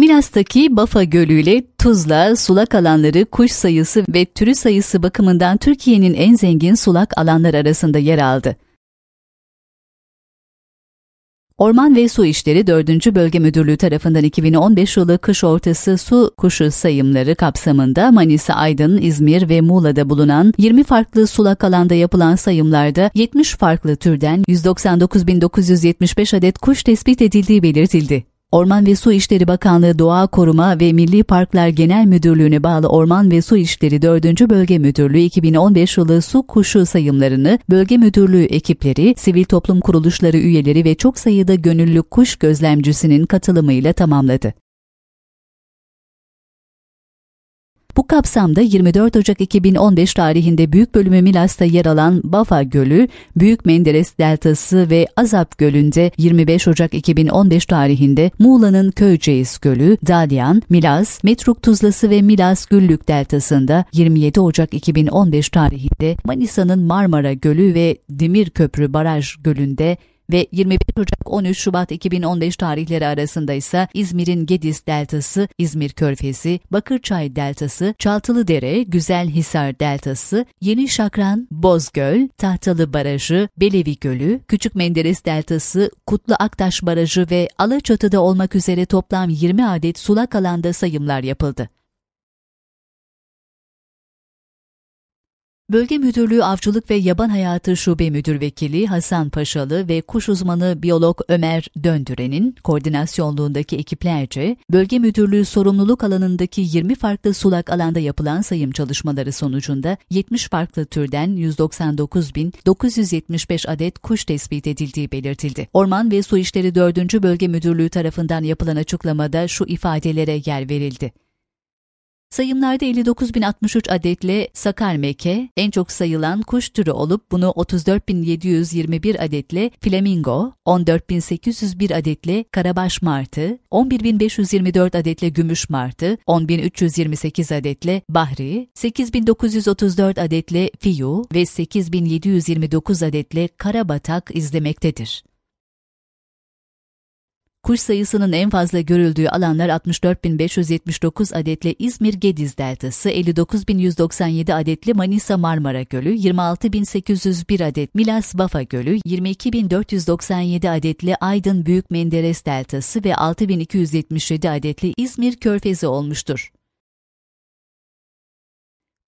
Milas'taki Bafa Gölü ile Tuzla, sulak alanları kuş sayısı ve türü sayısı bakımından Türkiye'nin en zengin sulak alanlar arasında yer aldı. Orman ve Su İşleri 4. Bölge Müdürlüğü tarafından 2015 yılı kış ortası su kuşu sayımları kapsamında Manisa, Aydın, İzmir ve Muğla'da bulunan 20 farklı sulak alanda yapılan sayımlarda 70 farklı türden 199.975 adet kuş tespit edildiği belirtildi. Orman ve Su İşleri Bakanlığı Doğa Koruma ve Milli Parklar Genel Müdürlüğü'ne bağlı Orman ve Su İşleri 4. Bölge Müdürlüğü 2015 yılı su kuşu sayımlarını bölge müdürlüğü ekipleri, sivil toplum kuruluşları üyeleri ve çok sayıda gönüllü kuş gözlemcisinin katılımıyla tamamladı. Bu kapsamda 24 Ocak 2015 tarihinde büyük bölümü Milas'ta yer alan Bafa Gölü, Büyük Menderes Deltası ve Azap Gölü'nde 25 Ocak 2015 tarihinde Muğla'nın Köyceğiz Gölü, Dalyan, Milas, Metruk Tuzlası ve Milas Güllük Deltası'nda 27 Ocak 2015 tarihinde Manisa'nın Marmara Gölü ve Demir Köprü Baraj Gölü'nde ve 21 Ocak 13 Şubat 2015 tarihleri arasında ise İzmir'in Gediz Deltası, İzmir Körfezi, Bakırçay Deltası, Çaltılı Çaltılıdere, Güzelhisar Deltası, Yeni Şakran, Bozgöl, Tahtalı Barajı, Belevi Gölü, Küçük Menderes Deltası, Kutlu Aktaş Barajı ve Alaçatı'da olmak üzere toplam 20 adet sulak alanda sayımlar yapıldı. Bölge Müdürlüğü Avcılık ve Yaban Hayatı Şube Müdür Vekili Hasan Paşalı ve kuş uzmanı biyolog Ömer Döndüren'in koordinasyonluğundaki ekiplerce bölge müdürlüğü sorumluluk alanındaki 20 farklı sulak alanda yapılan sayım çalışmaları sonucunda 70 farklı türden 199.975 adet kuş tespit edildiği belirtildi. Orman ve Su İşleri 4. Bölge Müdürlüğü tarafından yapılan açıklamada şu ifadelere yer verildi. Sayımlarda 59.063 adetle sakar en çok sayılan kuş türü olup bunu 34.721 adetle flamingo, 14.801 adetle karabaş martı, 11.524 adetle gümüş martı, 10.328 adetle bahri, 8.934 adetle fiyu ve 8.729 adetle karabatak izlemektedir. Kuş sayısının en fazla görüldüğü alanlar 64.579 adetli İzmir-Gediz Deltası, 59.197 adetli Manisa-Marmara Gölü, 26.801 adet Milas-Bafa Gölü, 22.497 adetli Aydın-Büyük Menderes Deltası ve 6.277 adetli İzmir Körfezi olmuştur.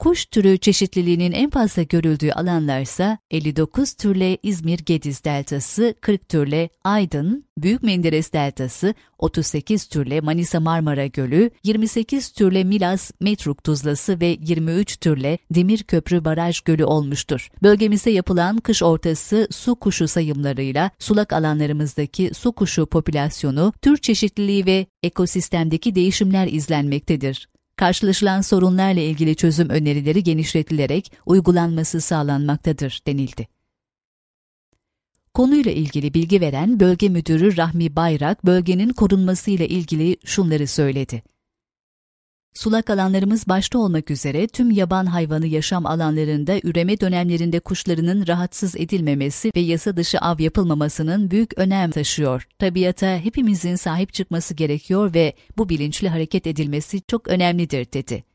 Kuş türü çeşitliliğinin en fazla görüldüğü alanlarsa 59 türle İzmir-Gediz Deltası, 40 türle Aydın, Büyük Menderes Deltası, 38 türle Manisa-Marmara Gölü, 28 türle Milas-Metruk Tuzlası ve 23 türle Demirköprü Baraj Gölü olmuştur. Bölgemizde yapılan kış ortası su kuşu sayımlarıyla sulak alanlarımızdaki su kuşu popülasyonu, tür çeşitliliği ve ekosistemdeki değişimler izlenmektedir karşılaşılan sorunlarla ilgili çözüm önerileri genişletilerek uygulanması sağlanmaktadır denildi. Konuyla ilgili bilgi veren bölge müdürü Rahmi Bayrak, bölgenin korunmasıyla ilgili şunları söyledi. Sulak alanlarımız başta olmak üzere tüm yaban hayvanı yaşam alanlarında üreme dönemlerinde kuşlarının rahatsız edilmemesi ve yasa dışı av yapılmamasının büyük önem taşıyor. Tabiata hepimizin sahip çıkması gerekiyor ve bu bilinçli hareket edilmesi çok önemlidir dedi.